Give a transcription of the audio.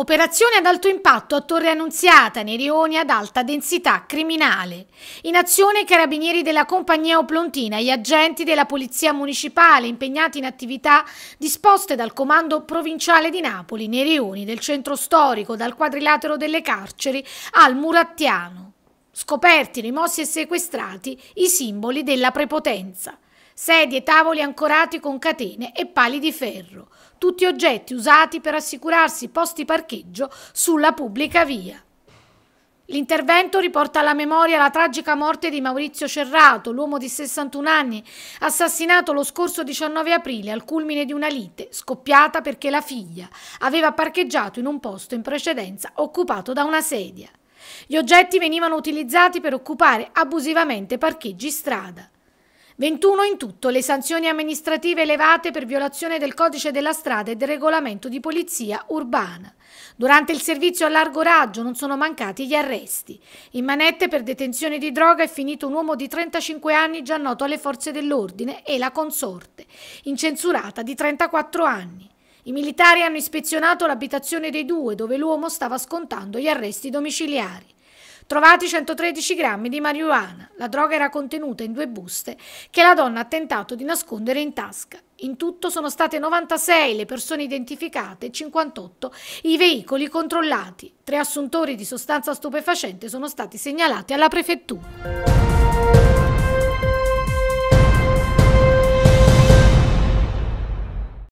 Operazione ad alto impatto a Torre Annunziata, nei rioni ad alta densità criminale. In azione i carabinieri della compagnia Oplontina e gli agenti della Polizia Municipale impegnati in attività disposte dal Comando Provinciale di Napoli, nei rioni del centro storico, dal quadrilatero delle carceri al Murattiano. Scoperti, rimossi e sequestrati i simboli della prepotenza sedie tavoli ancorati con catene e pali di ferro, tutti oggetti usati per assicurarsi posti parcheggio sulla pubblica via. L'intervento riporta alla memoria la tragica morte di Maurizio Cerrato, l'uomo di 61 anni, assassinato lo scorso 19 aprile al culmine di una lite scoppiata perché la figlia aveva parcheggiato in un posto in precedenza occupato da una sedia. Gli oggetti venivano utilizzati per occupare abusivamente parcheggi strada. 21 in tutto le sanzioni amministrative elevate per violazione del codice della strada e del regolamento di polizia urbana. Durante il servizio a largo raggio non sono mancati gli arresti. In manette per detenzione di droga è finito un uomo di 35 anni già noto alle forze dell'ordine e la consorte, incensurata di 34 anni. I militari hanno ispezionato l'abitazione dei due dove l'uomo stava scontando gli arresti domiciliari trovati 113 grammi di marijuana. La droga era contenuta in due buste che la donna ha tentato di nascondere in tasca. In tutto sono state 96 le persone identificate e 58 i veicoli controllati. Tre assuntori di sostanza stupefacente sono stati segnalati alla prefettura.